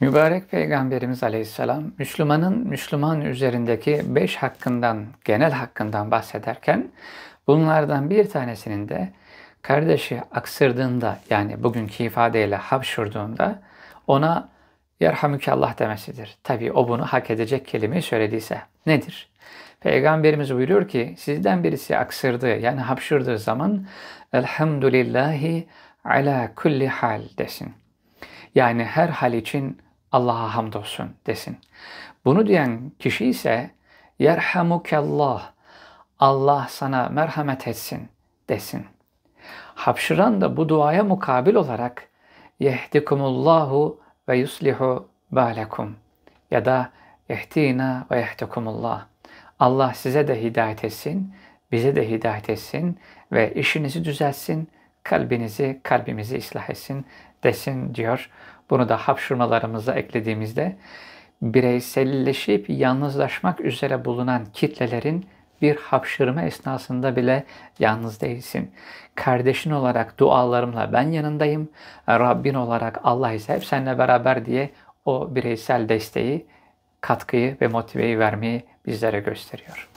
Mübarek Peygamberimiz Aleyhisselam Müslümanın Müslüman üzerindeki beş hakkından, genel hakkından bahsederken bunlardan bir tanesinin de kardeşi aksırdığında yani bugünkü ifadeyle hapşurduğunda ona Allah demesidir. Tabi o bunu hak edecek kelimeyi söylediyse. Nedir? Peygamberimiz buyuruyor ki sizden birisi aksırdı yani hapşurduğu zaman Elhamdülillahi ala kulli hal desin. Yani her hal için Allah'a hamdolsun desin. Bunu diyen kişi ise yerhamukallah Allah sana merhamet etsin desin. Hapşıran da bu duaya mukabil olarak yehdikumullahu ve yuslihu balekum ya da ehdina ve ehdikumullah. Allah size de hidayet etsin, bize de hidayet etsin ve işinizi düzelsin kalbinizi, kalbimizi ıslah etsin desin diyor. Bunu da hapşırmalarımıza eklediğimizde bireyselleşip yalnızlaşmak üzere bulunan kitlelerin bir hapşırma esnasında bile yalnız değilsin. Kardeşin olarak dualarımla ben yanındayım. Rabbin olarak Allah ise hep seninle beraber diye o bireysel desteği, katkıyı ve motiveyi vermeyi bizlere gösteriyor.